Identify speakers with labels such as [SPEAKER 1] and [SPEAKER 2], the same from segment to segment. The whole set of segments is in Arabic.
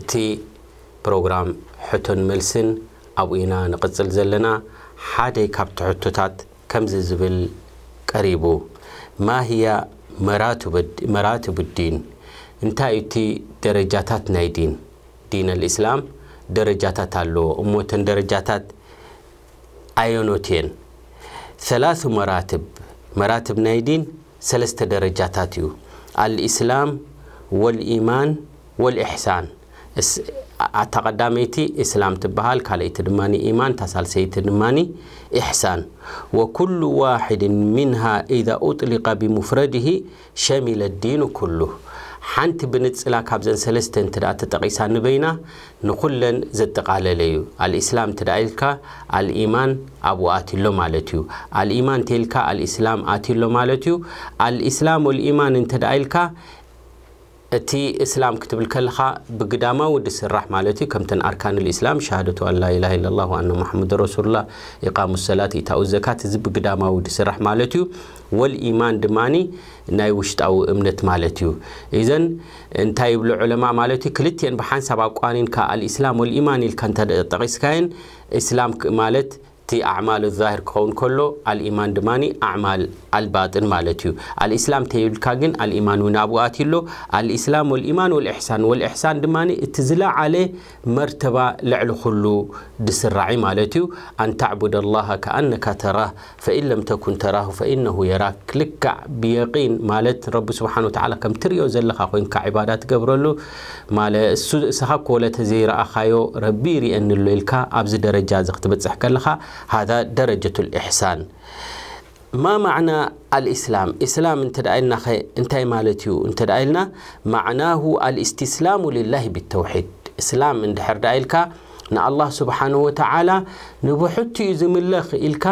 [SPEAKER 1] እቲ ፕሮግራም ሕቶን መልስን ኣብኡ ኢና ንቕፅል ዘለና ሓደ ካብቲ ሕቶታት ከምዚ ዝብል ቀሪቡ ማ ህያ መራትብ ዲን እንታይ እቲ ደረጃታት ናይ ዲን ዲን ልእስላም ደረጃታት ኣለዎ እሞተን ደረጃታት ኣዮኖት እየን ثላث መራትብ መራትብ ናይ ዲን ሰለስተ ደረጃታት እዩ አልእስላም ወልኢማን ወልእሕሳን أتقدميتي إسلام تبهال كالي تدماني إيمان تسال سي تدماني إحسان وكل واحد منها إذا أطلق بمفرده شمل الدين كله حنت بنت سلا كابزن سلستن تدا تتقيسان بينا نقول زدقال ليو الإسلام تدا إلكا الإيمان أبو آتلو مالتيو الإيمان تلك الإسلام آتلو مالتيو الإسلام والإيمان تدا إلكا እቲ እስላም ክትብል ከለኻ ብግዳማ ወዲ ስራሕ ማለት እዩ ከምተን ኣርካን ልእስላም ሸሃደቱ ኣላኢላ ኢላ ኣነ ሙሓመድ ረሱሉላ ኢቃሙ ሰላት ኢታኡ ዘካት እዚ ብግዳማ ወዲ ስራሕ ማለት እዩ ወልኢማን ድማኒ ናይ ውሽጣዊ እምነት ማለት እዩ እዘን እንታይ ይብሉ ዑለማ ማለት እዩ ክልትኤን ብሓንሳብ ኣቋኒንካ አልእስላም ወልኢማን ኢልካ እንተጠቂስካየን እስላም ማለት تي أعمال الظاهر كون كله الإيمان دماني أعمال الباطن مالتيو الإسلام تيول كاجن الإيمان ونابواتي له الإسلام والإيمان والإحسان والإحسان دماني اتزلا عليه مرتبة لعلو خلو دسرعي مالتيو أن تعبد الله كأنك تراه فإن لم تكن تراه فإنه يراك لك بيقين مالت رب سبحانه وتعالى كم تريو زلخ أخوين كعبادات قبرلو مال سحاك ولا تزير أخايو ربيري أن الليل كا أبز درجة زختبت سحك لخا هذا درجة الإحسان ما معنى الإسلام إسلام انت دعيلنا خي انت مالتيو انت دعيلنا معناه الاستسلام لله بالتوحيد إسلام من دحر دعيلك ن الله سبحانه وتعالى يزم الله إلك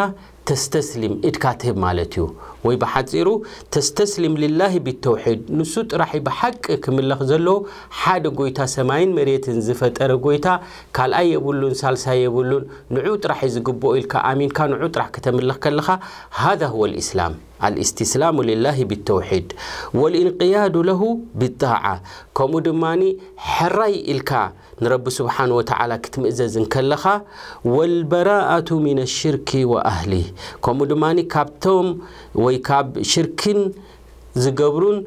[SPEAKER 1] تستسلم إدكاته مالتيو ወይ ብሓፂሩ ተስተስሊም ልላሂ ብተውሒድ ንሱ ጥራሒ ብሓቂ ክምለኽ ዘለዎ ሓደ ጎይታ ሰማይን መሬትን ዝፈጠረ ጎይታ ካልኣይ የብሉን ሳልሳይ የብሉን ንዑ ጥራሕ ዝግብኦ ኢልካ ኣሚንካ ንዑ ጥራሕ ክተምልኽ ከለኻ هذا هو الإسلام الاستسلام لله بالتوحيد والانقياد له بالطاعة كمدماني حري إلكا نرب سبحانه وتعالى كتمئزز كلخا والبراءة من الشرك وأهله كمدماني كابتوم وي ወይ ካብ ሽርክን ዝገብሩን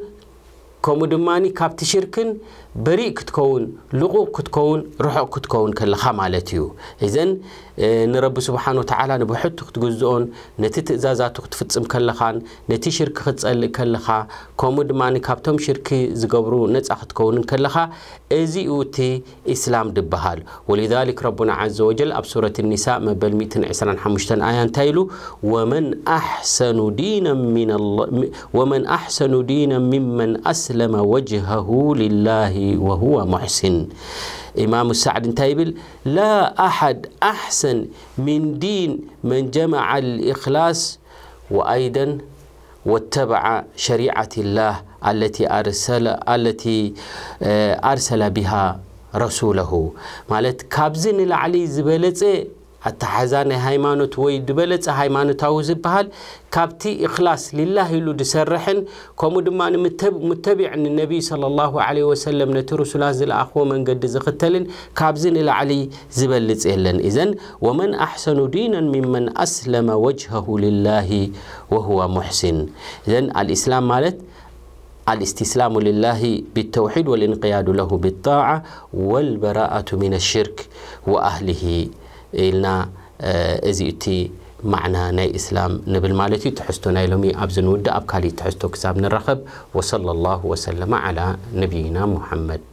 [SPEAKER 1] ከምኡ ድማ ካብቲ ሽርክን بريء كتكون لغو كتكون رحق كتكون كلخا مالتيو إذن آه، نرب سبحانه وتعالى نبحث كتجزون تجزئون نتي تزازات تفتسم كلخان نتي شرك كل خا كمود ماني كابتم شرك زجبرو نتس كل خا أزي أوتي إسلام دبهال ولذلك ربنا عز وجل أبصرة سورة النساء مبل ميتن عسلا حمشتن آيان تايلو ومن أحسن دينا من الله ومن أحسن دينا ممن أسلم وجهه لله وهو محسن إمام السعد تايبل لا أحد أحسن من دين من جمع الإخلاص وأيضا واتبع شريعة الله التي أرسل التي آه، أرسل بها رسوله مالت كابزن العلي زبلت حتى حزان هيمانوت ويدبلت هيمانوت عاوز بحال كابتي إخلاص لله يلو دسرحن كومو دمان متب متبع النبي صلى الله عليه وسلم نترس لازل أخوة من قد زغتلن كابزن العلي زبلت إلن إذن ومن أحسن دينا ممن أسلم وجهه لله وهو محسن إذن الإسلام مالت الاستسلام لله بالتوحيد والانقياد له بالطاعة والبراءة من الشرك وأهله إلنا እዚ እቲ معنى ناي إسلام نبل مالتي تحستو ناي لومي أبزن ود أبكالي تحستو كساب نرخب وصلى الله وسلم على نبينا محمد